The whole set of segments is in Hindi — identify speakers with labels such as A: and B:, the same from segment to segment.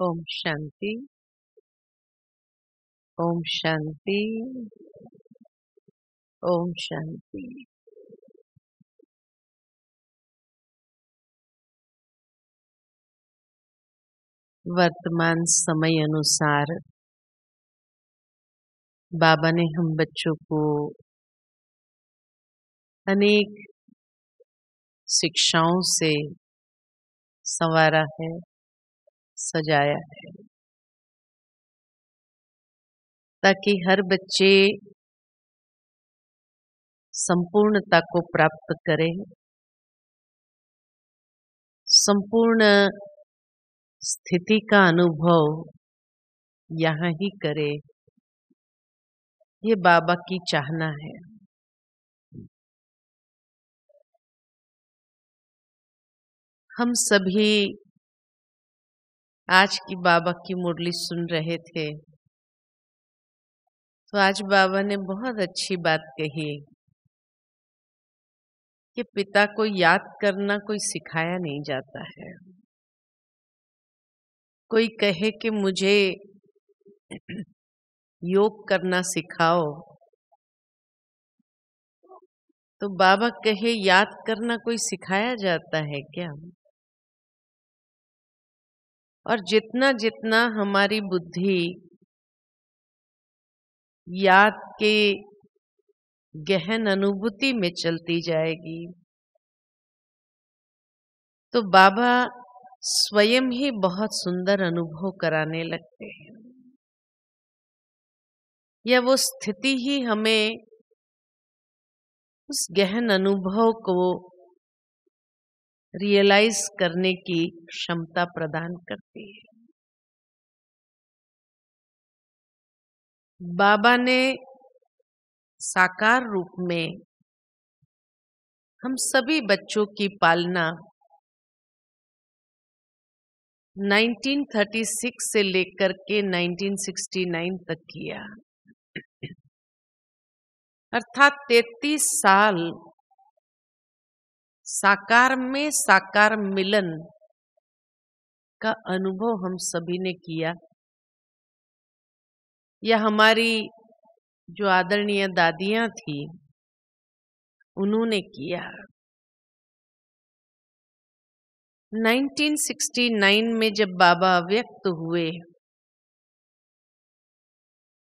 A: ओम शांति ओम शांति ओम शांति वर्तमान समय अनुसार बाबा ने हम बच्चों को अनेक शिक्षाओं से संवारा है सजाया है ताकि हर बच्चे संपूर्णता को प्राप्त करे संपूर्ण स्थिति का अनुभव यहाँ ही करे ये बाबा की चाहना है हम सभी आज की बाबा की मुरली सुन रहे थे तो आज बाबा ने बहुत अच्छी बात कही कि पिता को याद करना कोई सिखाया नहीं जाता है कोई कहे कि मुझे योग करना सिखाओ तो बाबा कहे याद करना कोई सिखाया जाता है क्या और जितना जितना हमारी बुद्धि याद के गहन अनुभूति में चलती जाएगी तो बाबा स्वयं ही बहुत सुंदर अनुभव कराने लगते हैं या वो स्थिति ही हमें उस गहन अनुभव को रियलाइज करने की क्षमता प्रदान करती है बाबा ने साकार रूप में हम सभी बच्चों की पालना 1936 से लेकर के 1969 तक किया अर्थात 33 साल साकार में साकार मिलन का अनुभव हम सभी ने किया या हमारी जो आदरणीय दादियां थी उन्होंने किया 1969 में जब बाबा व्यक्त हुए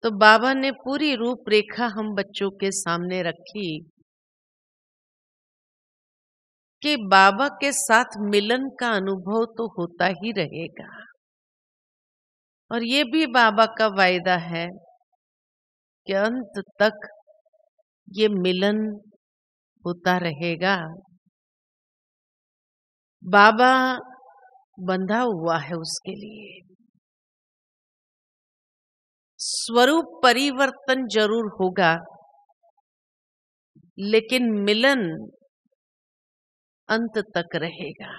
A: तो बाबा ने पूरी रूपरेखा हम बच्चों के सामने रखी कि बाबा के साथ मिलन का अनुभव तो होता ही रहेगा और ये भी बाबा का वायदा है कि अंत तक ये मिलन होता रहेगा बाबा बंधा हुआ है उसके लिए स्वरूप परिवर्तन जरूर होगा लेकिन मिलन अंत तक रहेगा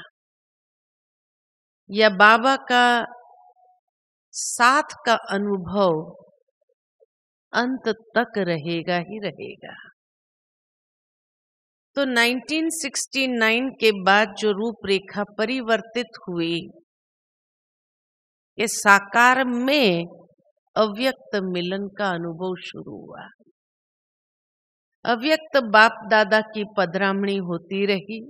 A: या बाबा का साथ का अनुभव अंत तक रहेगा ही रहेगा तो 1969 के बाद जो रूपरेखा परिवर्तित हुई ये साकार में अव्यक्त मिलन का अनुभव शुरू हुआ अव्यक्त बाप दादा की पदरामणी होती रही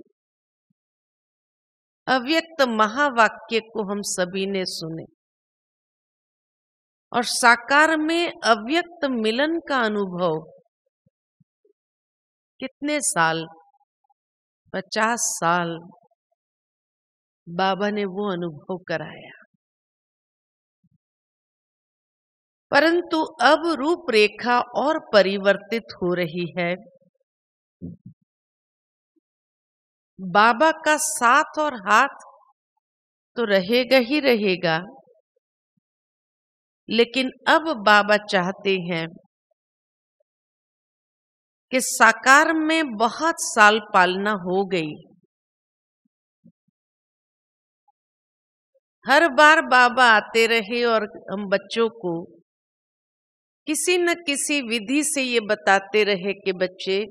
A: अव्यक्त महावाक्य को हम सभी ने सुने और साकार में अव्यक्त मिलन का अनुभव कितने साल पचास साल बाबा ने वो अनुभव कराया परंतु अब रूपरेखा और परिवर्तित हो रही है बाबा का साथ और हाथ तो रहेगा ही रहेगा लेकिन अब बाबा चाहते हैं कि साकार में बहुत साल पालना हो गई हर बार बाबा आते रहे और हम बच्चों को किसी न किसी विधि से ये बताते रहे कि बच्चे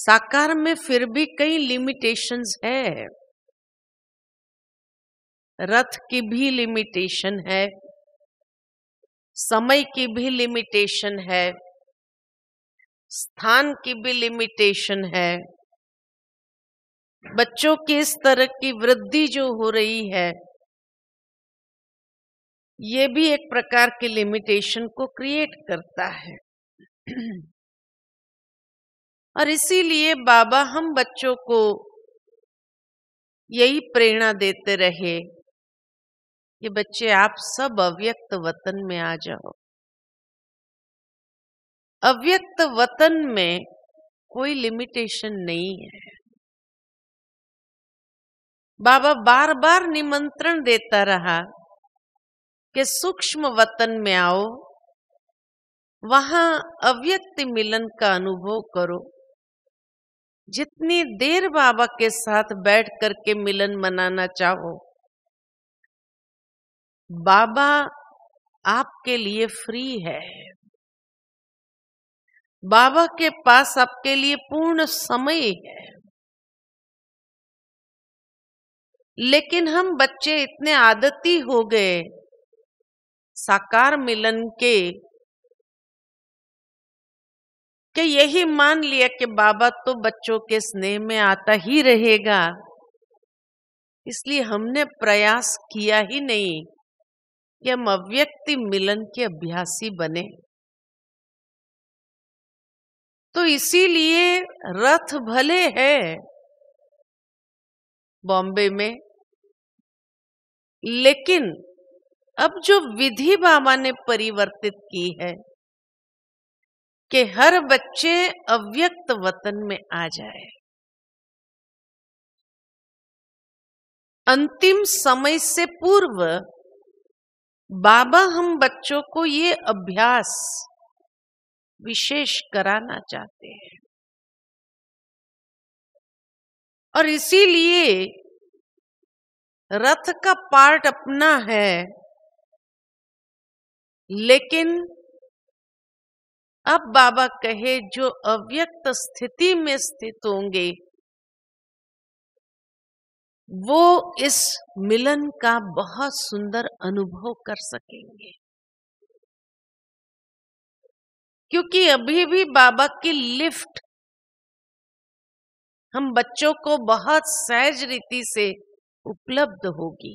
A: साकार में फिर भी कई लिमिटेशंस है रथ की भी लिमिटेशन है समय की भी लिमिटेशन है स्थान की भी लिमिटेशन है बच्चों की इस तरह की वृद्धि जो हो रही है ये भी एक प्रकार के लिमिटेशन को क्रिएट करता है और इसीलिए बाबा हम बच्चों को यही प्रेरणा देते रहे कि बच्चे आप सब अव्यक्त वतन में आ जाओ अव्यक्त वतन में कोई लिमिटेशन नहीं है बाबा बार बार निमंत्रण देता रहा कि सूक्ष्म वतन में आओ वहां अव्यक्त मिलन का अनुभव करो जितनी देर बाबा के साथ बैठ करके मिलन मनाना चाहो बाबा आपके लिए फ्री है बाबा के पास आपके लिए पूर्ण समय है लेकिन हम बच्चे इतने आदती हो गए साकार मिलन के कि यही मान लिया कि बाबा तो बच्चों के स्नेह में आता ही रहेगा इसलिए हमने प्रयास किया ही नहीं कि हम अव्यक्ति मिलन के अभ्यासी बने तो इसीलिए रथ भले है बॉम्बे में लेकिन अब जो विधि बाबा ने परिवर्तित की है कि हर बच्चे अव्यक्त वतन में आ जाए अंतिम समय से पूर्व बाबा हम बच्चों को ये अभ्यास विशेष कराना चाहते हैं और इसीलिए रथ का पार्ट अपना है लेकिन अब बाबा कहे जो अव्यक्त स्थिति में स्थित होंगे वो इस मिलन का बहुत सुंदर अनुभव कर सकेंगे क्योंकि अभी भी बाबा की लिफ्ट हम बच्चों को बहुत सहज रीति से उपलब्ध होगी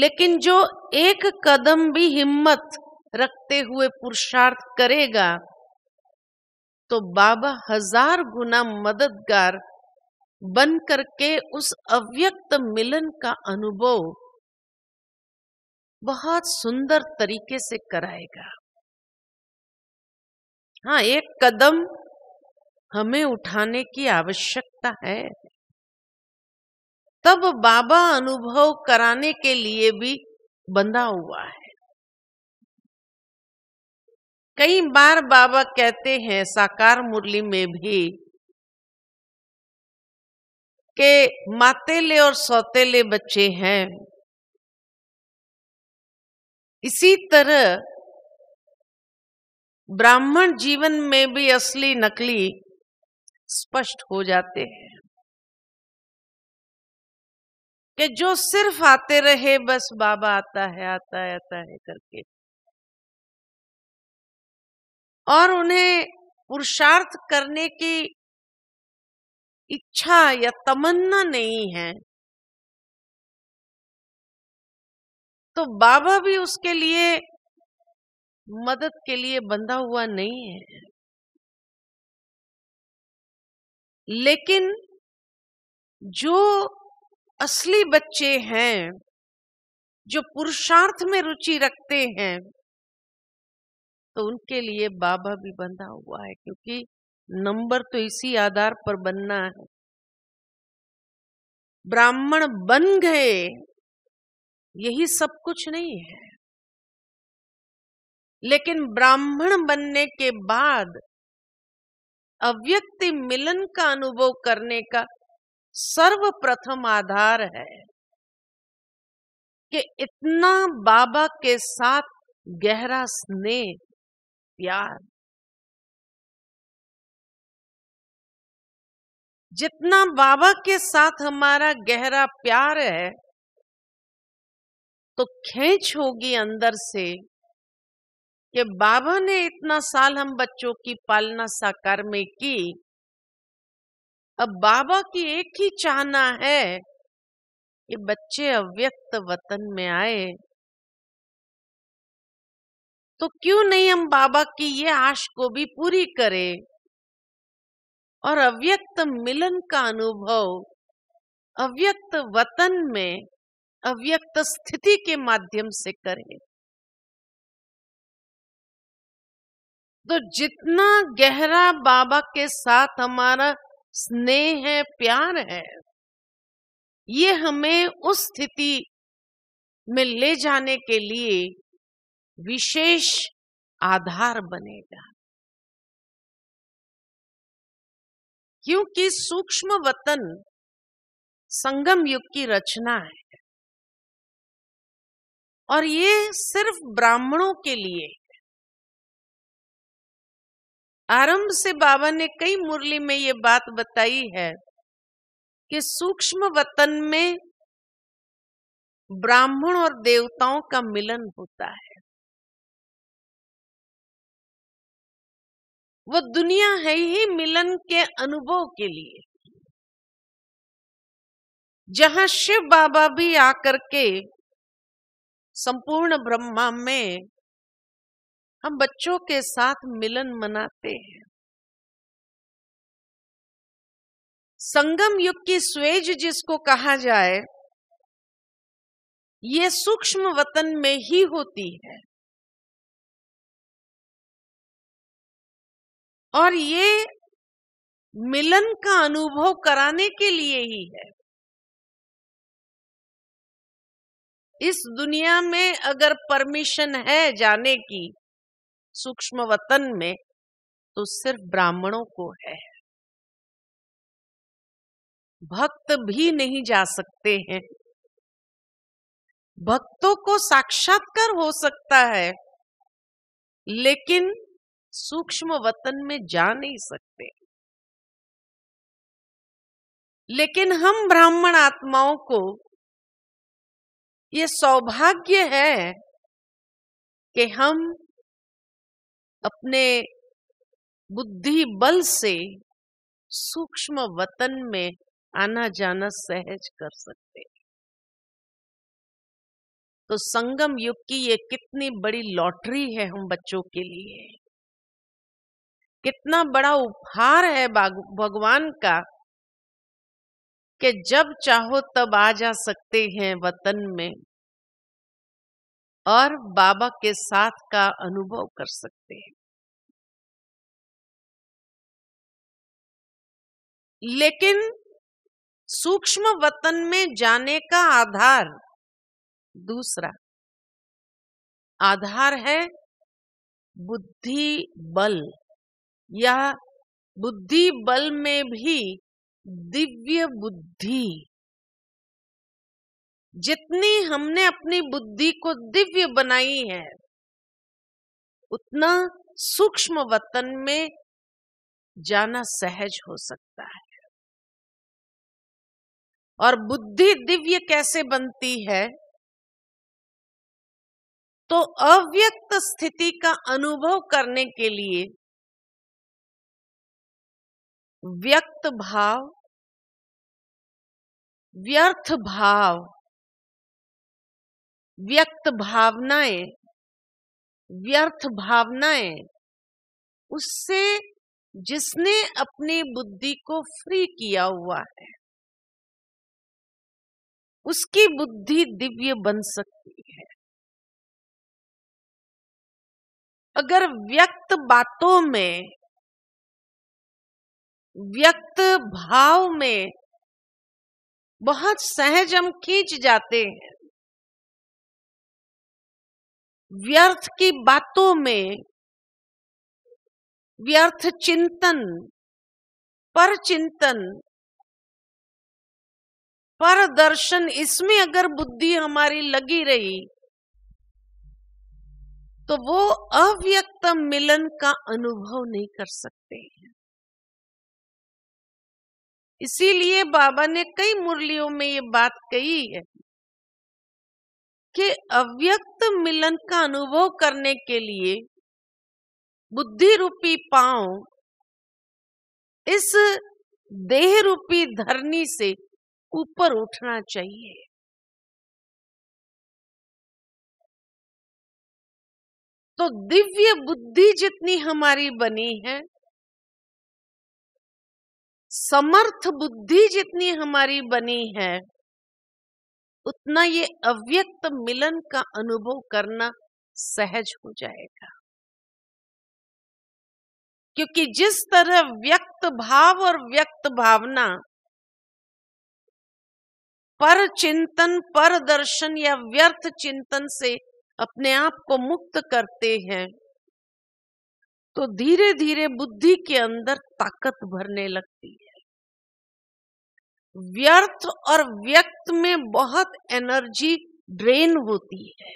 A: लेकिन जो एक कदम भी हिम्मत रखते हुए पुरुषार्थ करेगा तो बाबा हजार गुना मददगार बन करके उस अव्यक्त मिलन का अनुभव बहुत सुंदर तरीके से कराएगा हाँ एक कदम हमें उठाने की आवश्यकता है तब बाबा अनुभव कराने के लिए भी बंधा हुआ है कई बार बाबा कहते हैं साकार मुरली में भी के मातेले और सौतेले बच्चे हैं इसी तरह ब्राह्मण जीवन में भी असली नकली स्पष्ट हो जाते हैं कि जो सिर्फ आते रहे बस बाबा आता है आता है आता है करके और उन्हें पुरुषार्थ करने की इच्छा या तमन्ना नहीं है तो बाबा भी उसके लिए मदद के लिए बंधा हुआ नहीं है लेकिन जो असली बच्चे हैं जो पुरुषार्थ में रुचि रखते हैं तो उनके लिए बाबा भी बंधा हुआ है क्योंकि नंबर तो इसी आधार पर बनना है ब्राह्मण बन गए यही सब कुछ नहीं है लेकिन ब्राह्मण बनने के बाद अव्यक्ति मिलन का अनुभव करने का सर्वप्रथम आधार है कि इतना बाबा के साथ गहरा स्नेह प्यार जितना बाबा के साथ हमारा गहरा प्यार है तो खेच होगी अंदर से कि बाबा ने इतना साल हम बच्चों की पालना साकार में की अब बाबा की एक ही चाहना है कि बच्चे अव्यक्त वतन में आए तो क्यों नहीं हम बाबा की ये आश को भी पूरी करें और अव्यक्त मिलन का अनुभव अव्यक्त वतन में अव्यक्त स्थिति के माध्यम से करें तो जितना गहरा बाबा के साथ हमारा स्नेह है प्यार है ये हमें उस स्थिति में ले जाने के लिए विशेष आधार बनेगा क्योंकि सूक्ष्म वतन संगम युग की रचना है और ये सिर्फ ब्राह्मणों के लिए आरंभ से बाबा ने कई मुरली में ये बात बताई है कि सूक्ष्म वतन में ब्राह्मण और देवताओं का मिलन होता है वो दुनिया है ही मिलन के अनुभव के लिए जहां शिव बाबा भी आकर के संपूर्ण ब्रह्मा में हम बच्चों के साथ मिलन मनाते हैं संगम युग की स्वेज जिसको कहा जाए ये सूक्ष्म वतन में ही होती है और ये मिलन का अनुभव कराने के लिए ही है इस दुनिया में अगर परमिशन है जाने की सूक्ष्म वतन में तो सिर्फ ब्राह्मणों को है भक्त भी नहीं जा सकते हैं भक्तों को साक्षात्कार हो सकता है लेकिन सूक्ष्म वतन में जा नहीं सकते लेकिन हम ब्राह्मण आत्माओं को ये सौभाग्य है कि हम अपने बुद्धि बल से सूक्ष्म वतन में आना जाना सहज कर सकते तो संगम युग की ये कितनी बड़ी लॉटरी है हम बच्चों के लिए कितना बड़ा उपहार है भगवान का कि जब चाहो तब आ जा सकते हैं वतन में और बाबा के साथ का अनुभव कर सकते हैं लेकिन सूक्ष्म वतन में जाने का आधार दूसरा आधार है बुद्धि बल या बुद्धि बल में भी दिव्य बुद्धि जितनी हमने अपनी बुद्धि को दिव्य बनाई है उतना सूक्ष्म वतन में जाना सहज हो सकता है और बुद्धि दिव्य कैसे बनती है तो अव्यक्त स्थिति का अनुभव करने के लिए व्यक्त भाव व्यर्थ भाव व्यक्त भावनाएं व्यर्थ भावनाएं उससे जिसने अपनी बुद्धि को फ्री किया हुआ है उसकी बुद्धि दिव्य बन सकती है अगर व्यक्त बातों में व्यक्त भाव में बहुत सहज हम खींच जाते हैं व्यर्थ की बातों में व्यर्थ चिंतन पर चिंतन पर दर्शन इसमें अगर बुद्धि हमारी लगी रही तो वो अव्यक्त मिलन का अनुभव नहीं कर सकते हैं इसीलिए बाबा ने कई मुरलियों में ये बात कही है कि अव्यक्त मिलन का अनुभव करने के लिए बुद्धि रूपी पांव इस देह रूपी धरनी से ऊपर उठना चाहिए तो दिव्य बुद्धि जितनी हमारी बनी है समर्थ बुद्धि जितनी हमारी बनी है उतना ये अव्यक्त मिलन का अनुभव करना सहज हो जाएगा क्योंकि जिस तरह व्यक्त भाव और व्यक्त भावना पर चिंतन पर दर्शन या व्यर्थ चिंतन से अपने आप को मुक्त करते हैं तो धीरे धीरे बुद्धि के अंदर ताकत भरने लगती व्यर्थ और व्यक्त में बहुत एनर्जी ड्रेन होती है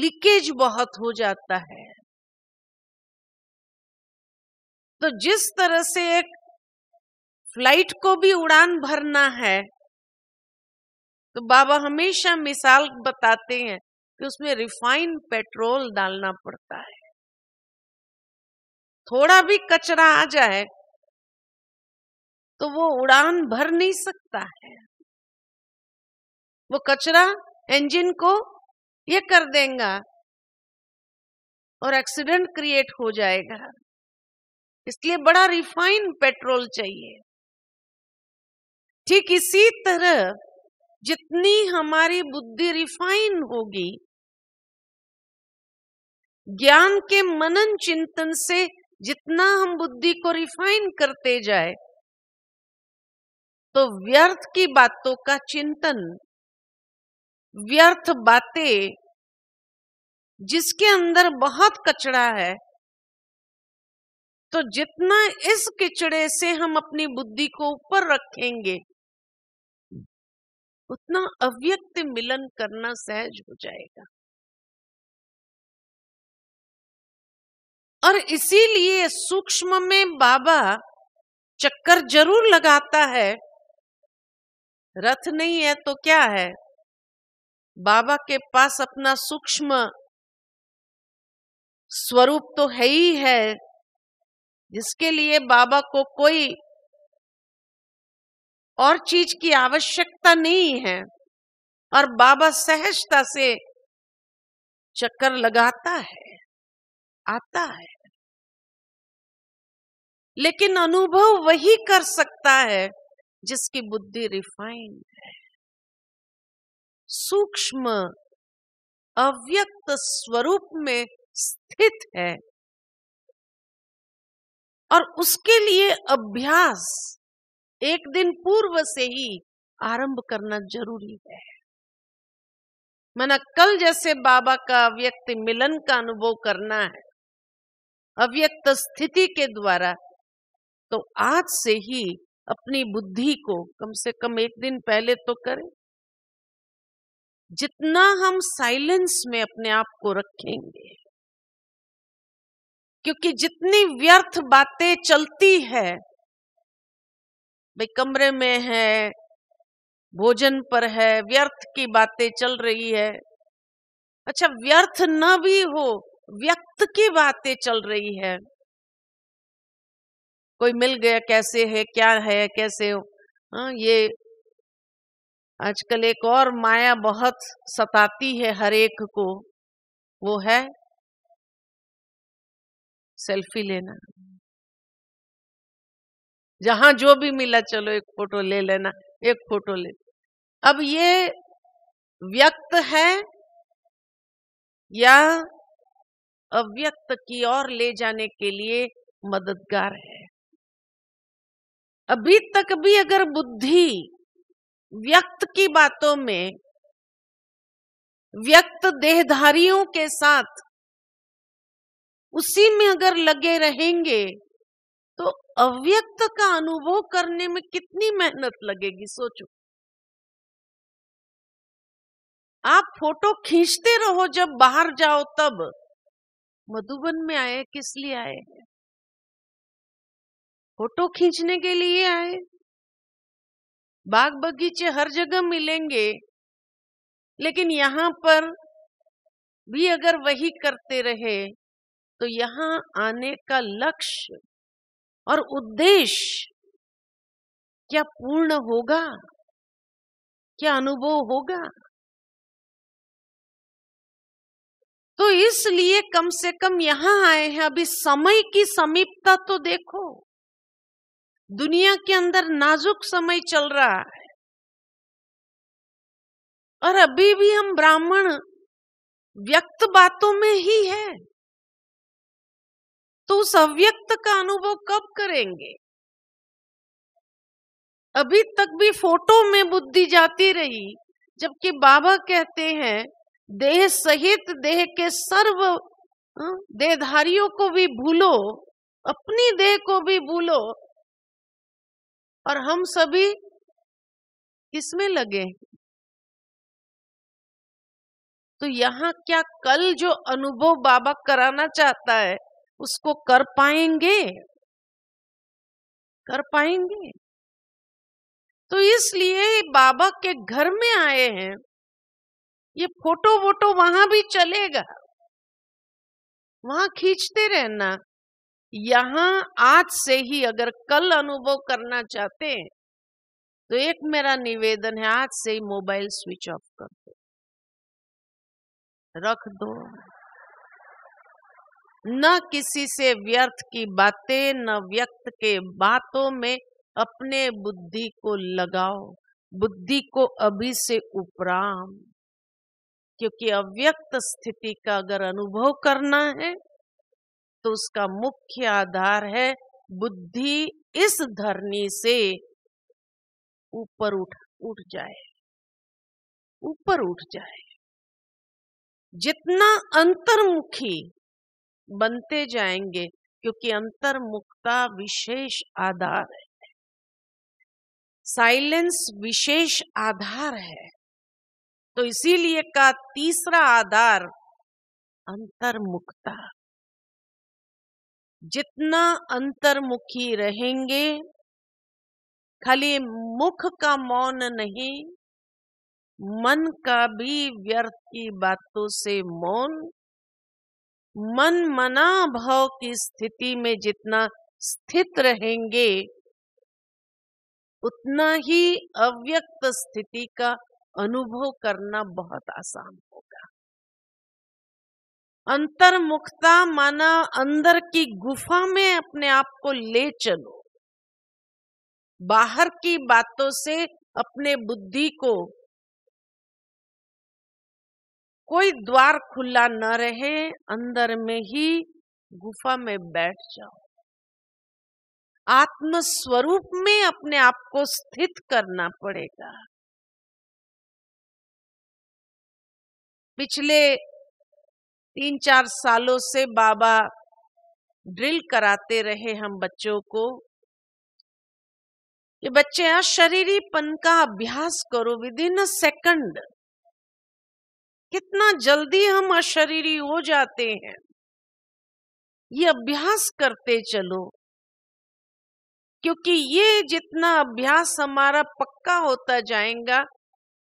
A: लीकेज बहुत हो जाता है तो जिस तरह से एक फ्लाइट को भी उड़ान भरना है तो बाबा हमेशा मिसाल बताते हैं कि उसमें रिफाइंड पेट्रोल डालना पड़ता है थोड़ा भी कचरा आ जाए तो वो उड़ान भर नहीं सकता है वो कचरा इंजन को ये कर देगा और एक्सीडेंट क्रिएट हो जाएगा इसलिए बड़ा रिफाइन पेट्रोल चाहिए ठीक इसी तरह जितनी हमारी बुद्धि रिफाइन होगी ज्ञान के मनन चिंतन से जितना हम बुद्धि को रिफाइन करते जाए तो व्यर्थ की बातों का चिंतन व्यर्थ बातें जिसके अंदर बहुत कचड़ा है तो जितना इस किचड़े से हम अपनी बुद्धि को ऊपर रखेंगे उतना अव्यक्त मिलन करना सहज हो जाएगा और इसीलिए सूक्ष्म में बाबा चक्कर जरूर लगाता है रथ नहीं है तो क्या है बाबा के पास अपना सूक्ष्म स्वरूप तो है ही है जिसके लिए बाबा को कोई और चीज की आवश्यकता नहीं है और बाबा सहजता से चक्कर लगाता है आता है लेकिन अनुभव वही कर सकता है जिसकी बुद्धि रिफाइंड है सूक्ष्म अव्यक्त स्वरूप में स्थित है और उसके लिए अभ्यास एक दिन पूर्व से ही आरंभ करना जरूरी है मैंने कल जैसे बाबा का अव्यक्त मिलन का अनुभव करना है अव्यक्त स्थिति के द्वारा तो आज से ही अपनी बुद्धि को कम से कम एक दिन पहले तो करें जितना हम साइलेंस में अपने आप को रखेंगे क्योंकि जितनी व्यर्थ बातें चलती है भाई कमरे में है भोजन पर है व्यर्थ की बातें चल रही है अच्छा व्यर्थ न भी हो व्यक्त की बातें चल रही है कोई मिल गया कैसे है क्या है कैसे हो हाँ ये आजकल एक और माया बहुत सताती है हर एक को वो है सेल्फी लेना जहां जो भी मिला चलो एक फोटो ले लेना एक फोटो ले अब ये व्यक्त है या अव्यक्त की ओर ले जाने के लिए मददगार है अभी तक भी अगर बुद्धि व्यक्त की बातों में व्यक्त देहधारियों के साथ उसी में अगर लगे रहेंगे तो अव्यक्त का अनुभव करने में कितनी मेहनत लगेगी सोचो आप फोटो खींचते रहो जब बाहर जाओ तब मधुबन में आए किस लिए आए हैं फोटो खींचने के लिए आए बाग बगीचे हर जगह मिलेंगे लेकिन यहाँ पर भी अगर वही करते रहे तो यहाँ आने का लक्ष्य और उद्देश्य क्या पूर्ण होगा क्या अनुभव होगा तो इसलिए कम से कम यहां आए हैं अभी समय की समीपता तो देखो दुनिया के अंदर नाजुक समय चल रहा है और अभी भी हम ब्राह्मण व्यक्त बातों में ही है तो उस अव्यक्त का अनुभव कब करेंगे अभी तक भी फोटो में बुद्धि जाती रही जबकि बाबा कहते हैं देह सहित देह के सर्व देहधारियों को भी भूलो अपनी देह को भी भूलो और हम सभी किसमें लगे तो यहाँ क्या कल जो अनुभव बाबा कराना चाहता है उसको कर पाएंगे कर पाएंगे तो इसलिए बाबा के घर में आए हैं ये फोटो वोटो वहां भी चलेगा वहां खींचते रहना यहां आज से ही अगर कल अनुभव करना चाहते हैं तो एक मेरा निवेदन है आज से ही मोबाइल स्विच ऑफ कर दो रख दो न किसी से व्यर्थ की बातें न व्यक्त के बातों में अपने बुद्धि को लगाओ बुद्धि को अभी से उपराम क्योंकि अव्यक्त स्थिति का अगर अनुभव करना है तो उसका मुख्य आधार है बुद्धि इस धरनी से ऊपर उठ उठ जाए ऊपर उठ जाए जितना अंतर्मुखी बनते जाएंगे क्योंकि अंतर्मुखता विशेष आधार है साइलेंस विशेष आधार है तो इसीलिए का तीसरा आधार अंतर्मुखता जितना अंतर्मुखी रहेंगे खाली मुख का मौन नहीं मन का भी व्यर्थ की बातों से मौन मन मना भाव की स्थिति में जितना स्थित रहेंगे उतना ही अव्यक्त स्थिति का अनुभव करना बहुत आसान होगा अंतर्मुखता माना अंदर की गुफा में अपने आप को ले चलो बाहर की बातों से अपने बुद्धि को कोई द्वार खुला न रहे अंदर में ही गुफा में बैठ जाओ आत्म स्वरूप में अपने आप को स्थित करना पड़ेगा पिछले तीन चार सालों से बाबा ड्रिल कराते रहे हम बच्चों को ये बच्चे यहाँ शरीरीपन का अभ्यास करो विद इन अ सेकंड कितना जल्दी हम अशरीरी हो जाते हैं ये अभ्यास करते चलो क्योंकि ये जितना अभ्यास हमारा पक्का होता जाएगा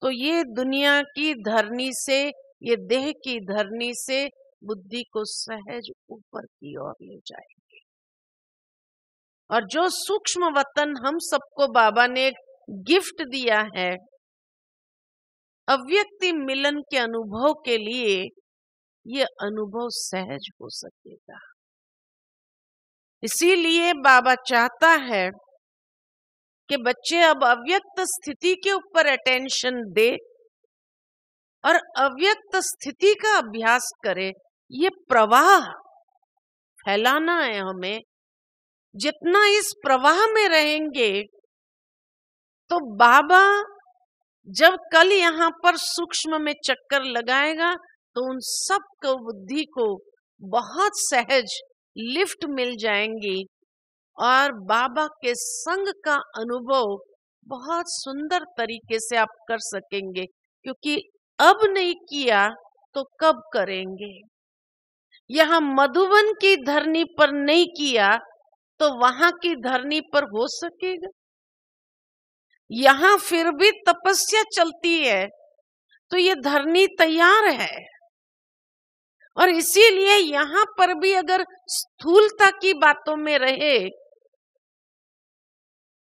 A: तो ये दुनिया की धरनी से ये देह की धरनी से बुद्धि को सहज ऊपर की ओर ले जाएंगे और जो सूक्ष्म वतन हम सबको बाबा ने एक गिफ्ट दिया है अव्यक्ति मिलन के अनुभव के लिए ये अनुभव सहज हो सकेगा इसीलिए बाबा चाहता है कि बच्चे अब अव्यक्त स्थिति के ऊपर अटेंशन दे और अव्यक्त स्थिति का अभ्यास करे ये प्रवाह फैलाना है हमें जितना इस प्रवाह में रहेंगे तो बाबा जब कल यहाँ पर सूक्ष्म में चक्कर लगाएगा तो उन सब को बुद्धि को बहुत सहज लिफ्ट मिल जाएंगी और बाबा के संग का अनुभव बहुत सुंदर तरीके से आप कर सकेंगे क्योंकि अब नहीं किया तो कब करेंगे यहां मधुबन की धरनी पर नहीं किया तो वहां की धरनी पर हो सकेगा यहां फिर भी तपस्या चलती है तो ये धरनी तैयार है और इसीलिए यहां पर भी अगर स्थूलता की बातों में रहे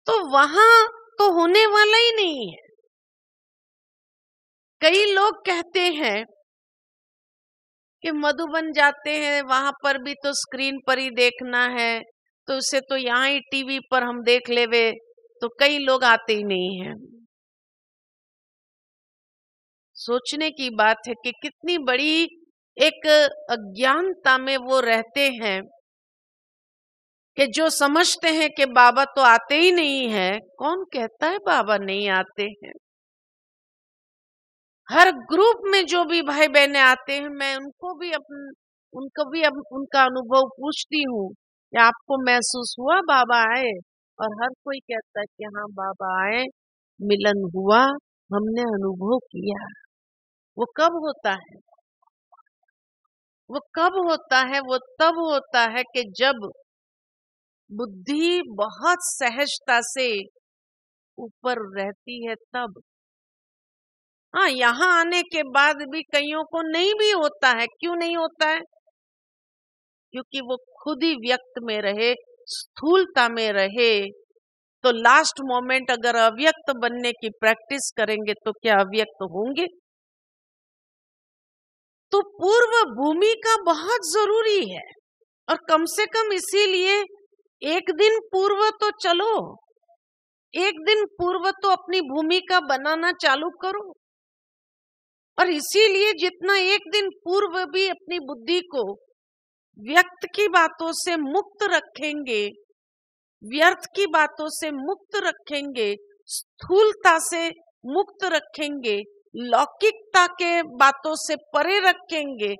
A: तो वहां तो होने वाला ही नहीं है कई लोग कहते हैं कि मधुबन जाते हैं वहां पर भी तो स्क्रीन पर ही देखना है तो उसे तो यहाँ ही टीवी पर हम देख लेवे तो कई लोग आते ही नहीं हैं सोचने की बात है कि कितनी बड़ी एक अज्ञानता में वो रहते हैं कि जो समझते हैं कि बाबा तो आते ही नहीं है कौन कहता है बाबा नहीं आते हैं हर ग्रुप में जो भी भाई बहने आते हैं मैं उनको भी अपन उनको भी अब उनका अनुभव पूछती हूँ कि आपको महसूस हुआ बाबा आए और हर कोई कहता है कि हाँ बाबा आए मिलन हुआ हमने अनुभव किया वो कब होता है वो कब होता है वो तब होता है कि जब बुद्धि बहुत सहजता से ऊपर रहती है तब हाँ यहाँ आने के बाद भी कईयों को नहीं भी होता है क्यों नहीं होता है क्योंकि वो खुद ही व्यक्त में रहे स्थूलता में रहे तो लास्ट मोमेंट अगर अव्यक्त बनने की प्रैक्टिस करेंगे तो क्या अव्यक्त होंगे तो पूर्व भूमि का बहुत जरूरी है और कम से कम इसीलिए एक दिन पूर्व तो चलो एक दिन पूर्व तो अपनी भूमिका बनाना चालू करो और इसीलिए जितना एक दिन पूर्व भी अपनी बुद्धि को व्यक्त की बातों से मुक्त रखेंगे व्यर्थ की बातों से मुक्त रखेंगे स्थूलता से मुक्त रखेंगे लौकिकता के बातों से परे रखेंगे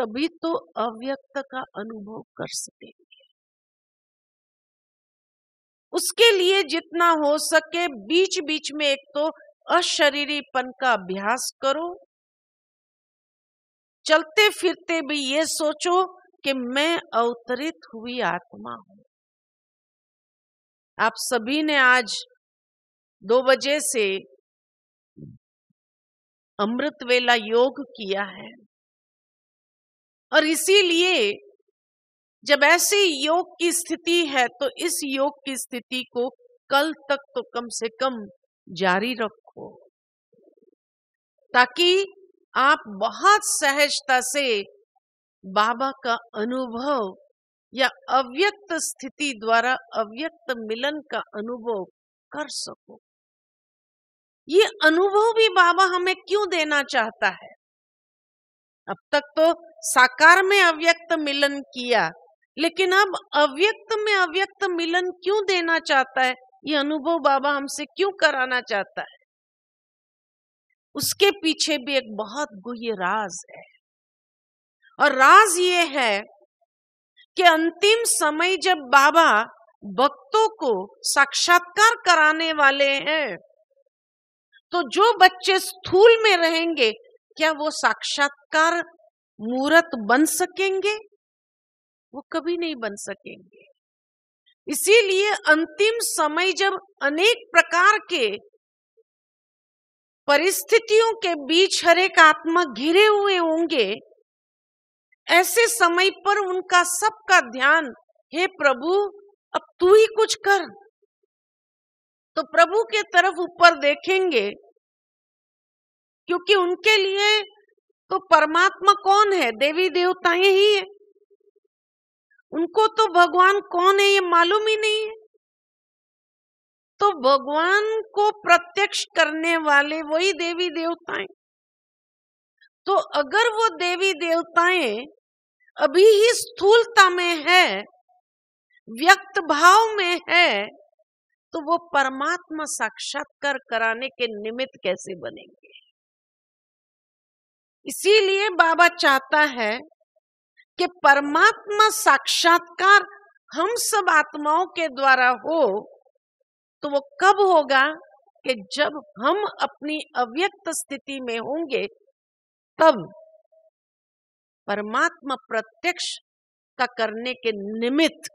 A: तभी तो अव्यक्त का अनुभव कर सकेंगे उसके लिए जितना हो सके बीच बीच में एक तो अशरीरीपन का अभ्यास करो चलते फिरते भी ये सोचो कि मैं अवतरित हुई आत्मा हूं आप सभी ने आज दो बजे से अमृत वेला योग किया है और इसीलिए जब ऐसी योग की स्थिति है तो इस योग की स्थिति को कल तक तो कम से कम जारी रखो ताकि आप बहुत सहजता से बाबा का अनुभव या अव्यक्त स्थिति द्वारा अव्यक्त मिलन का अनुभव कर सको ये अनुभव भी बाबा हमें क्यों देना चाहता है अब तक तो साकार में अव्यक्त मिलन किया लेकिन अब अव्यक्त में अव्यक्त मिलन क्यों देना चाहता है ये अनुभव बाबा हमसे क्यों कराना चाहता है उसके पीछे भी एक बहुत गुह्य राज है और राज ये है कि अंतिम समय जब बाबा भक्तों को साक्षात्कार कराने वाले हैं तो जो बच्चे स्थूल में रहेंगे क्या वो साक्षात्कार मूर्त बन सकेंगे वो कभी नहीं बन सकेंगे इसीलिए अंतिम समय जब अनेक प्रकार के परिस्थितियों के बीच हर एक आत्मा घिरे हुए होंगे ऐसे समय पर उनका सबका ध्यान हे प्रभु अब तू ही कुछ कर तो प्रभु के तरफ ऊपर देखेंगे क्योंकि उनके लिए तो परमात्मा कौन है देवी देवताएं ही है उनको तो भगवान कौन है ये मालूम ही नहीं है तो भगवान को प्रत्यक्ष करने वाले वही देवी देवताएं तो अगर वो देवी देवताएं अभी ही स्थूलता में है व्यक्त भाव में है तो वो परमात्मा साक्षात्कार कराने के निमित्त कैसे बनेंगे इसीलिए बाबा चाहता है कि परमात्मा साक्षात्कार हम सब आत्माओं के द्वारा हो तो वो कब होगा कि जब हम अपनी अव्यक्त स्थिति में होंगे तब परमात्मा प्रत्यक्ष का करने के निमित्त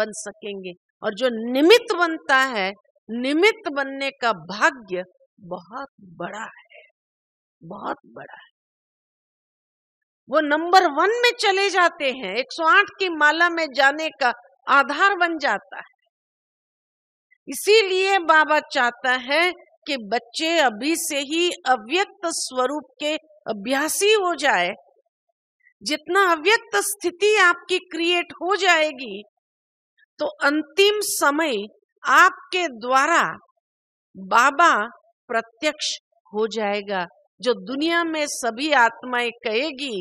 A: बन सकेंगे और जो निमित्त बनता है निमित्त बनने का भाग्य बहुत बड़ा है बहुत बड़ा है वो नंबर वन में चले जाते हैं 108 की माला में जाने का आधार बन जाता है इसीलिए बाबा चाहता है कि बच्चे अभी से ही अव्यक्त स्वरूप के अभ्यासी हो जाए जितना अव्यक्त स्थिति आपकी क्रिएट हो जाएगी तो अंतिम समय आपके द्वारा बाबा प्रत्यक्ष हो जाएगा जो दुनिया में सभी आत्माएं कहेगी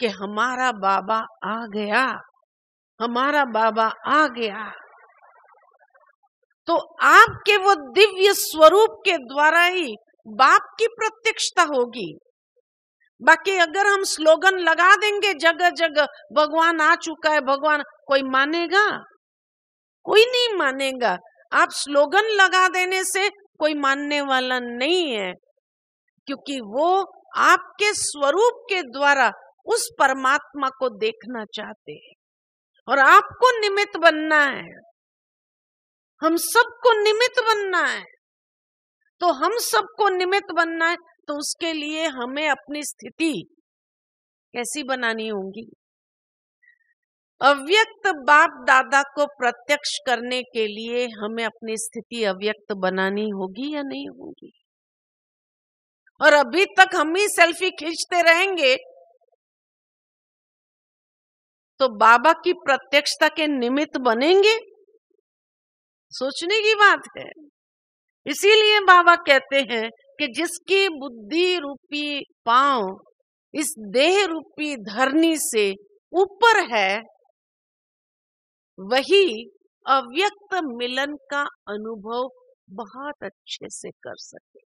A: कि हमारा बाबा आ गया हमारा बाबा आ गया तो आपके वो दिव्य स्वरूप के द्वारा ही बाप की प्रत्यक्षता होगी बाकी अगर हम स्लोगन लगा देंगे जगह जगह भगवान आ चुका है भगवान कोई मानेगा कोई नहीं मानेगा आप स्लोगन लगा देने से कोई मानने वाला नहीं है क्योंकि वो आपके स्वरूप के द्वारा उस परमात्मा को देखना चाहते हैं और आपको निमित्त बनना है हम सबको निमित्त बनना है तो हम सबको निमित्त बनना है तो उसके लिए हमें अपनी स्थिति कैसी बनानी होगी अव्यक्त बाप दादा को प्रत्यक्ष करने के लिए हमें अपनी स्थिति अव्यक्त बनानी होगी या नहीं होगी और अभी तक हम ही सेल्फी खींचते रहेंगे तो बाबा की प्रत्यक्षता के निमित्त बनेंगे सोचने की बात है इसीलिए बाबा कहते हैं कि जिसकी बुद्धि रूपी पांव इस देह रूपी धरनी से ऊपर है वही अव्यक्त मिलन का अनुभव बहुत अच्छे से कर सके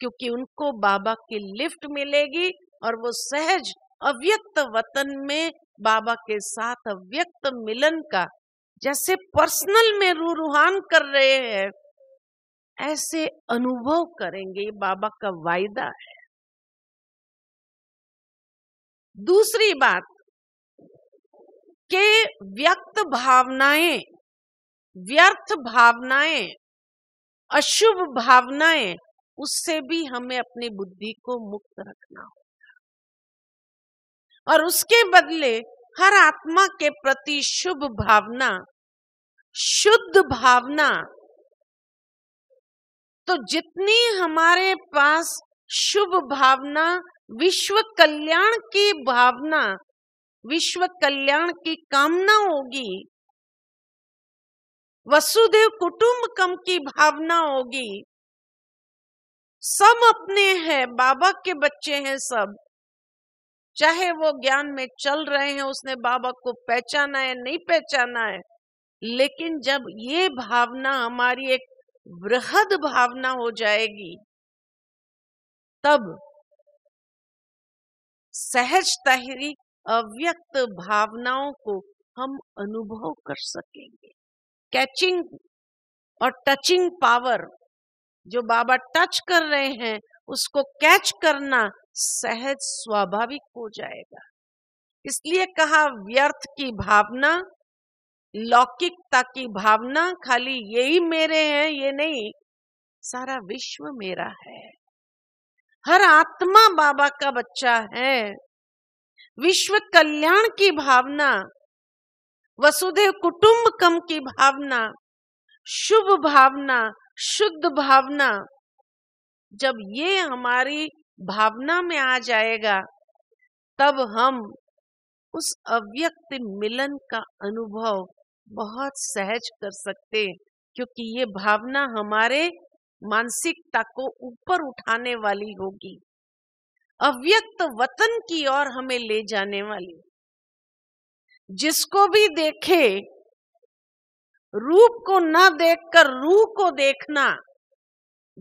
A: क्योंकि उनको बाबा की लिफ्ट मिलेगी और वो सहज अव्यक्त वतन में बाबा के साथ अव्यक्त मिलन का जैसे पर्सनल में रू रूहान कर रहे हैं ऐसे अनुभव करेंगे ये बाबा का वायदा है दूसरी बात के व्यक्त भावनाएं व्यर्थ भावनाएं अशुभ भावनाएं उससे भी हमें अपनी बुद्धि को मुक्त रखना होगा और उसके बदले हर आत्मा के प्रति शुभ भावना शुद्ध भावना तो जितनी हमारे पास शुभ भावना विश्व कल्याण की भावना विश्व कल्याण की कामना होगी वसुदेव कुटुंबकम की भावना होगी सब अपने हैं बाबा के बच्चे हैं सब चाहे वो ज्ञान में चल रहे हैं उसने बाबा को पहचाना है नहीं पहचाना है लेकिन जब ये भावना हमारी एक बृहद भावना हो जाएगी तब सहज तहरी अव्यक्त भावनाओं को हम अनुभव कर सकेंगे कैचिंग और टचिंग पावर जो बाबा टच कर रहे हैं उसको कैच करना सहज स्वाभाविक हो जाएगा इसलिए कहा व्यर्थ की भावना लौकिकता की भावना खाली यही मेरे हैं ये नहीं सारा विश्व मेरा है हर आत्मा बाबा का बच्चा है विश्व कल्याण की भावना कुटुम्ब कुटुंबकम की भावना शुभ भावना शुद्ध भावना जब ये हमारी भावना में आ जाएगा तब हम उस अव्यक्त मिलन का अनुभव बहुत सहज कर सकते क्योंकि ये भावना हमारे मानसिकता को ऊपर उठाने वाली होगी अव्यक्त वतन की ओर हमें ले जाने वाली जिसको भी देखे रूप को ना देखकर रूह को देखना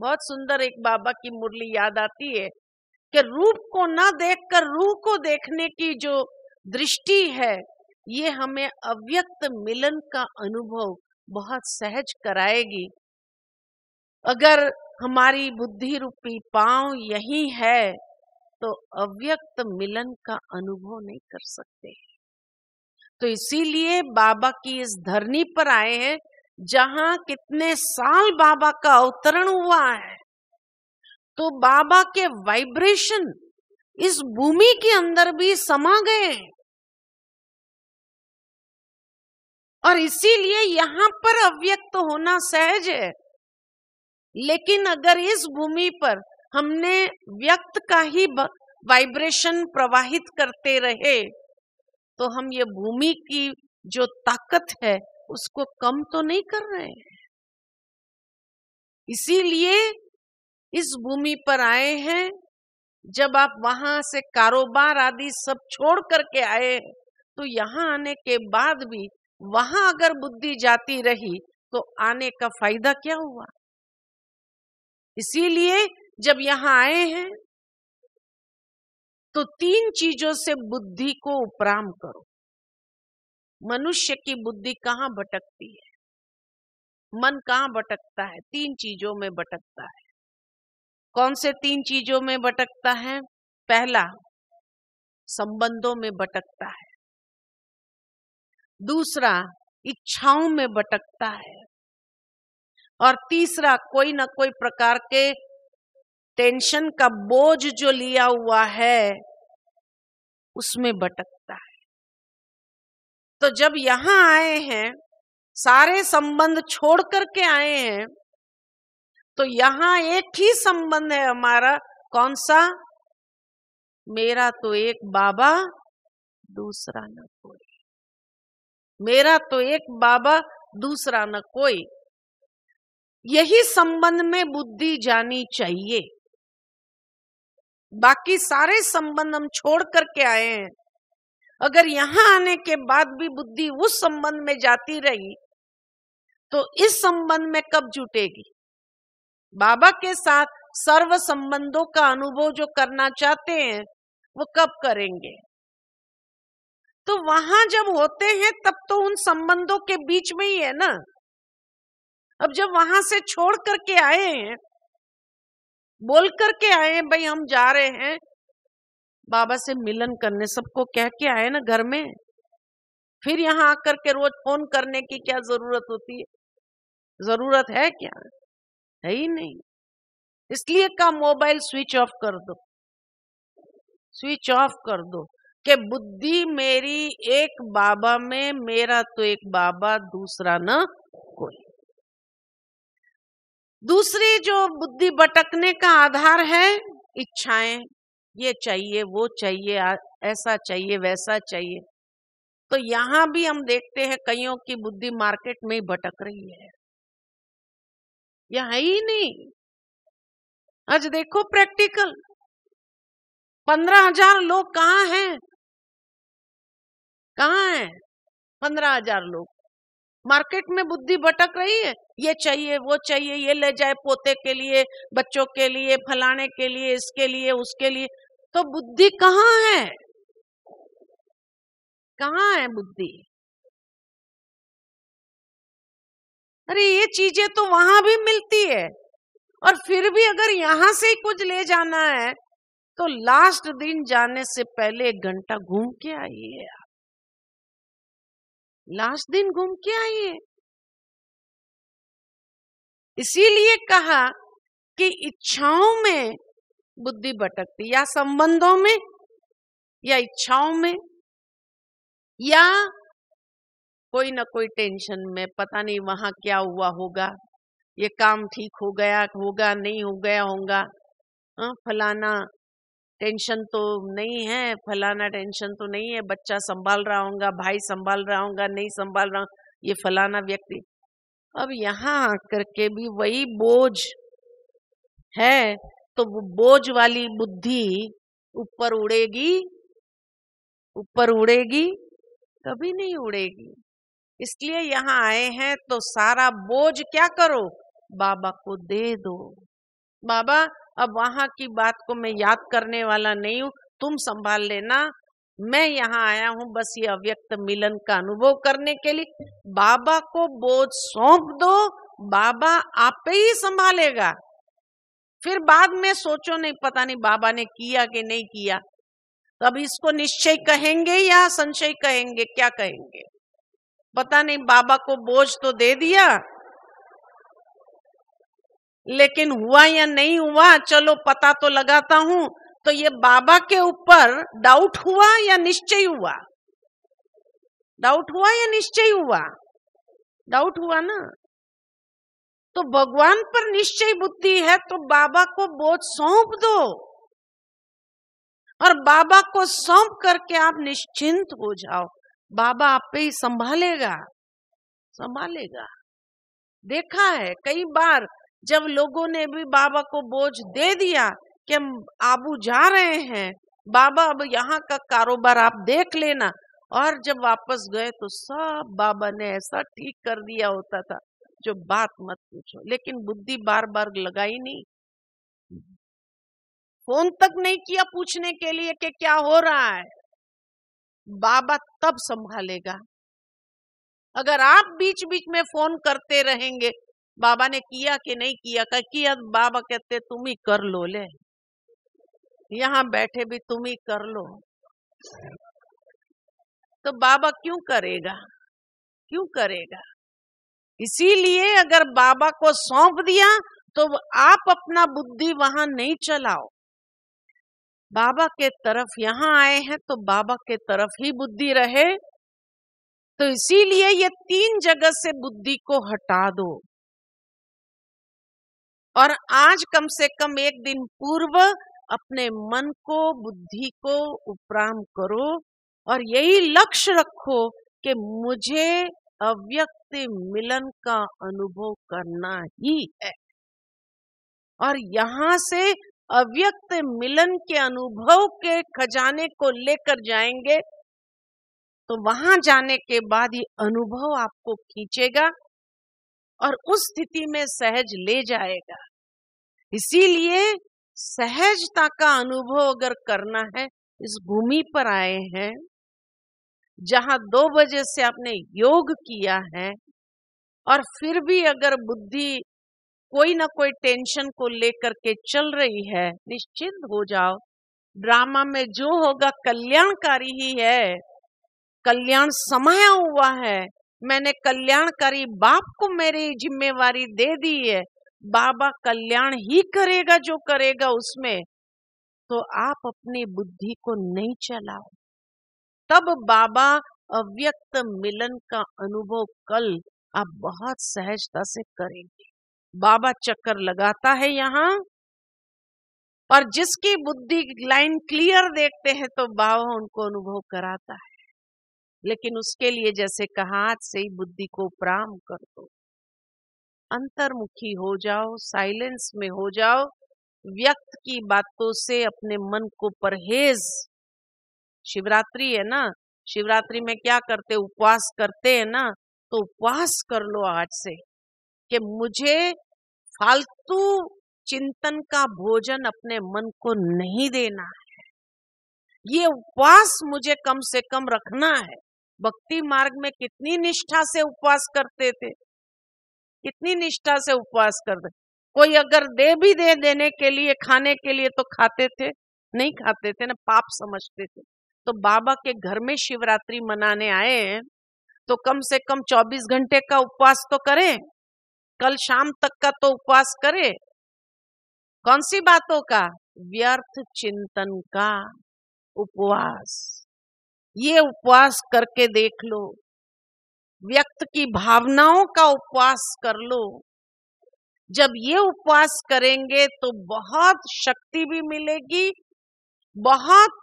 A: बहुत सुंदर एक बाबा की मुरली याद आती है कि रूप को ना देखकर रूह को देखने की जो दृष्टि है ये हमें अव्यक्त मिलन का अनुभव बहुत सहज कराएगी अगर हमारी बुद्धि रूपी पांव यही है तो अव्यक्त मिलन का अनुभव नहीं कर सकते तो इसीलिए बाबा की इस धरनी पर आए हैं जहां कितने साल बाबा का अवतरण हुआ है तो बाबा के वाइब्रेशन इस भूमि के अंदर भी समा गए और इसीलिए यहां पर अव्यक्त होना सहज है लेकिन अगर इस भूमि पर हमने व्यक्त का ही वाइब्रेशन प्रवाहित करते रहे तो हम ये भूमि की जो ताकत है उसको कम तो नहीं कर रहे हैं इसीलिए इस भूमि पर आए हैं जब आप वहां से कारोबार आदि सब छोड़ करके आए हैं तो यहाँ आने के बाद भी वहां अगर बुद्धि जाती रही तो आने का फायदा क्या हुआ इसीलिए जब यहाँ आए हैं तो तीन चीजों से बुद्धि को उपराम करो मनुष्य की बुद्धि कहाँ भटकती है मन कहाँ भटकता है तीन चीजों में भटकता है कौन से तीन चीजों में भटकता है पहला संबंधों में भटकता है दूसरा इच्छाओं में भटकता है और तीसरा कोई ना कोई प्रकार के टेंशन का बोझ जो लिया हुआ है उसमें भटकता है तो जब यहां आए हैं सारे संबंध छोड़ करके आए हैं तो यहां एक ही संबंध है हमारा कौन सा मेरा तो एक बाबा दूसरा न कोई मेरा तो एक बाबा दूसरा न कोई यही संबंध में बुद्धि जानी चाहिए बाकी सारे संबंध हम छोड़ करके आए हैं अगर यहां आने के बाद भी बुद्धि उस संबंध में जाती रही तो इस संबंध में कब जुटेगी बाबा के साथ सर्व संबंधों का अनुभव जो करना चाहते हैं वो कब करेंगे तो वहां जब होते हैं तब तो उन संबंधों के बीच में ही है ना अब जब वहां से छोड़ करके आए हैं बोल करके आए हैं भाई हम जा रहे हैं बाबा से मिलन करने सबको कह के आए ना घर में फिर यहां आकर के रोज फोन करने की क्या जरूरत होती है जरूरत है क्या है ही नहीं इसलिए का मोबाइल स्विच ऑफ कर दो स्विच ऑफ कर दो कि बुद्धि मेरी एक बाबा में मेरा तो एक बाबा दूसरा ना कोई दूसरी जो बुद्धि भटकने का आधार है इच्छाएं ये चाहिए वो चाहिए ऐसा चाहिए वैसा चाहिए तो यहां भी हम देखते हैं कईयों की बुद्धि मार्केट में ही भटक रही है या है ही नहीं आज देखो प्रैक्टिकल पंद्रह हजार लोग कहाँ हैं कहाँ हैं पंद्रह हजार लोग मार्केट में बुद्धि भटक रही है ये चाहिए वो चाहिए ये ले जाए पोते के लिए बच्चों के लिए फलाने के लिए इसके लिए उसके लिए तो बुद्धि कहाँ है कहाँ है बुद्धि अरे ये चीजें तो वहां भी मिलती है और फिर भी अगर यहां से ही कुछ ले जाना है तो लास्ट दिन जाने से पहले एक घंटा घूम के आइए आप लास्ट दिन घूम के आइए इसीलिए कहा कि इच्छाओं में बुद्धि भटकती या संबंधों में या इच्छाओं में या कोई ना कोई टेंशन में पता नहीं वहां क्या हुआ होगा ये काम ठीक हो गया होगा नहीं हो गया होगा हाँ, फलाना टेंशन तो नहीं है फलाना टेंशन तो नहीं है बच्चा संभाल रहा होगा भाई संभाल रहा होगा नहीं संभाल रहा ये फलाना व्यक्ति अब यहाँ आकर के भी वही बोझ है तो वो बोझ वाली बुद्धि ऊपर उड़ेगी ऊपर उड़ेगी कभी नहीं उड़ेगी इसलिए यहाँ आए हैं तो सारा बोझ क्या करो बाबा को दे दो बाबा अब वहां की बात को मैं याद करने वाला नहीं हूं तुम संभाल लेना मैं यहाँ आया हूं बस ये अव्यक्त मिलन का अनुभव करने के लिए बाबा को बोझ सौंप दो बाबा आप ही संभालेगा फिर बाद में सोचो नहीं पता नहीं बाबा ने किया कि नहीं किया तो अब इसको निश्चय कहेंगे या संशय कहेंगे क्या कहेंगे पता नहीं बाबा को बोझ तो दे दिया लेकिन हुआ या नहीं हुआ चलो पता तो लगाता हूं तो ये बाबा के ऊपर डाउट हुआ या निश्चय हुआ डाउट हुआ या निश्चय हुआ डाउट हुआ ना तो भगवान पर निश्चय बुद्धि है तो बाबा को बोझ सौंप दो और बाबा को सौंप करके आप निश्चिंत हो जाओ बाबा आप पे ही संभालेगा संभालेगा देखा है कई बार जब लोगों ने भी बाबा को बोझ दे दिया कि हम आबू जा रहे हैं बाबा अब यहाँ का कारोबार आप देख लेना और जब वापस गए तो सब बाबा ने ऐसा ठीक कर दिया होता था जो बात मत पूछो लेकिन बुद्धि बार बार लगाई नहीं फोन तक नहीं किया पूछने के लिए कि क्या हो रहा है बाबा तब संभालेगा अगर आप बीच बीच में फोन करते रहेंगे बाबा ने किया कि नहीं किया का किया बाबा कहते तुम ही कर लो ले यहाँ बैठे भी तुम ही कर लो तो बाबा क्यों करेगा क्यों करेगा इसीलिए अगर बाबा को सौंप दिया तो आप अपना बुद्धि वहां नहीं चलाओ बाबा के तरफ यहाँ आए हैं तो बाबा के तरफ ही बुद्धि रहे तो इसीलिए ये तीन जगह से बुद्धि को हटा दो और आज कम से कम एक दिन पूर्व अपने मन को बुद्धि को उपराम करो और यही लक्ष्य रखो कि मुझे अव्यक्त मिलन का अनुभव करना ही है और यहां से अव्यक्त मिलन के अनुभव के खजाने को लेकर जाएंगे तो वहां जाने के बाद ये अनुभव आपको खींचेगा और उस स्थिति में सहज ले जाएगा इसीलिए सहजता का अनुभव अगर करना है इस भूमि पर आए हैं जहां दो बजे से आपने योग किया है और फिर भी अगर बुद्धि कोई ना कोई टेंशन को लेकर के चल रही है निश्चिंत हो जाओ ड्रामा में जो होगा कल्याणकारी ही है कल्याण समाया हुआ है मैंने कल्याणकारी बाप को मेरी जिम्मेवारी दे दी है बाबा कल्याण ही करेगा जो करेगा उसमें तो आप अपनी बुद्धि को नहीं चलाओ तब बाबा अव्यक्त मिलन का अनुभव कल आप बहुत सहजता से करेंगे बाबा चक्कर लगाता है यहाँ और जिसकी बुद्धि लाइन क्लियर देखते हैं तो बाबा उनको अनुभव कराता है लेकिन उसके लिए जैसे कहा आज से ही बुद्धि को प्राम कर दो अंतर्मुखी हो जाओ साइलेंस में हो जाओ व्यक्त की बातों से अपने मन को परहेज शिवरात्रि है ना शिवरात्रि में क्या करते उपवास करते हैं ना तो उपवास कर लो आज से कि मुझे फालतू चिंतन का भोजन अपने मन को नहीं देना है ये उपवास मुझे कम से कम रखना है भक्ति मार्ग में कितनी निष्ठा से उपवास करते थे कितनी निष्ठा से उपवास करते कोई अगर दे भी दे देने के लिए खाने के लिए तो खाते थे नहीं खाते थे ना पाप समझते थे तो बाबा के घर में शिवरात्रि मनाने आए तो कम से कम 24 घंटे का उपवास तो करें कल शाम तक का तो उपवास करे कौन सी बातों का व्यर्थ चिंतन का उपवास ये उपवास करके देख लो व्यक्त की भावनाओं का उपवास कर लो जब ये उपवास करेंगे तो बहुत शक्ति भी मिलेगी बहुत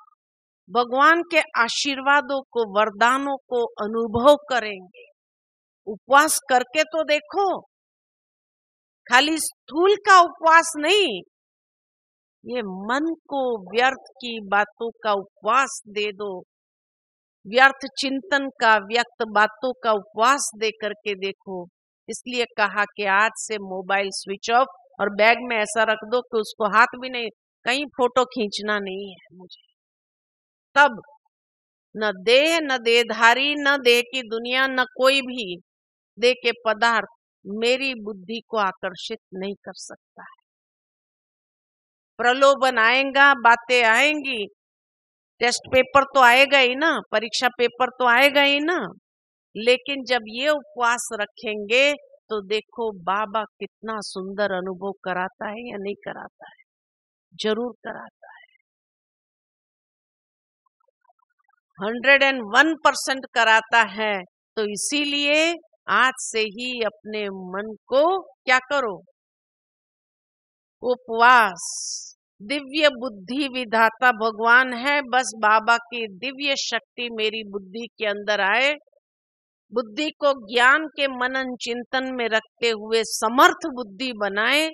A: भगवान के आशीर्वादों को वरदानों को अनुभव करेंगे उपवास करके तो देखो खाली स्थूल का उपवास नहीं ये मन को व्यर्थ की बातों का उपवास दे दो व्यर्थ चिंतन का व्यक्त बातों का उपवास दे करके देखो इसलिए कहा कि आज से मोबाइल स्विच ऑफ और बैग में ऐसा रख दो कि उसको हाथ भी नहीं कहीं फोटो खींचना नहीं है मुझे तब न देह न देहधारी न देह की दुनिया न कोई भी देह के पदार्थ मेरी बुद्धि को आकर्षित नहीं कर सकता है प्रलोभन आएगा बातें आएंगी टेस्ट पेपर तो आएगा ही ना परीक्षा पेपर तो आएगा ही ना लेकिन जब ये उपवास रखेंगे तो देखो बाबा कितना सुंदर अनुभव कराता है या नहीं कराता है जरूर कराता है हंड्रेड एंड वन परसेंट कराता है तो इसीलिए आज से ही अपने मन को क्या करो उपवास दिव्य बुद्धि विधाता भगवान है बस बाबा की दिव्य शक्ति मेरी बुद्धि के अंदर आए बुद्धि को ज्ञान के मनन चिंतन में रखते हुए समर्थ बुद्धि बनाए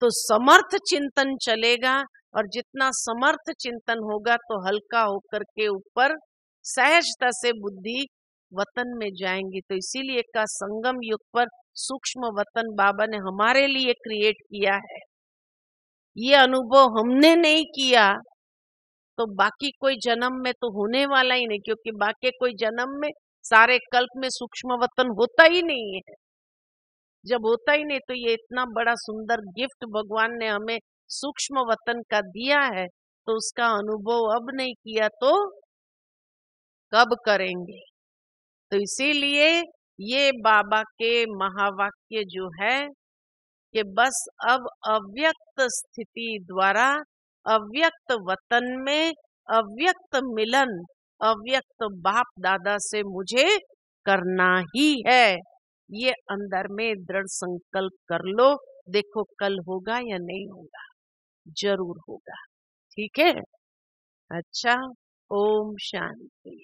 A: तो समर्थ चिंतन चलेगा और जितना समर्थ चिंतन होगा तो हल्का होकर के ऊपर सहजता से बुद्धि वतन में जाएंगे तो इसीलिए का संगम युग पर सूक्ष्म वतन बाबा ने हमारे लिए क्रिएट किया है ये अनुभव हमने नहीं किया तो बाकी कोई जन्म में तो होने वाला ही नहीं क्योंकि बाकी कोई जन्म में सारे कल्प में सूक्ष्म वतन होता ही नहीं है जब होता ही नहीं तो ये इतना बड़ा सुंदर गिफ्ट भगवान ने हमें सूक्ष्म वतन का दिया है तो उसका अनुभव अब नहीं किया तो कब करेंगे तो इसीलिए ये बाबा के महावाक्य जो है कि बस अब अव्यक्त स्थिति द्वारा अव्यक्त वतन में अव्यक्त मिलन अव्यक्त बाप दादा से मुझे करना ही है ये अंदर में दृढ़ संकल्प कर लो देखो कल होगा या नहीं होगा जरूर होगा ठीक है अच्छा ओम शांति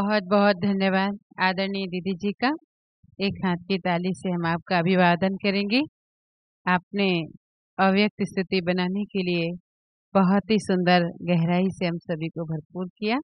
A: बहुत बहुत धन्यवाद आदरणीय दीदी जी का एक हाथ की ताली से हम आपका अभिवादन करेंगे आपने अव्यक्त स्थिति बनाने के लिए बहुत ही सुंदर गहराई से हम सभी को भरपूर किया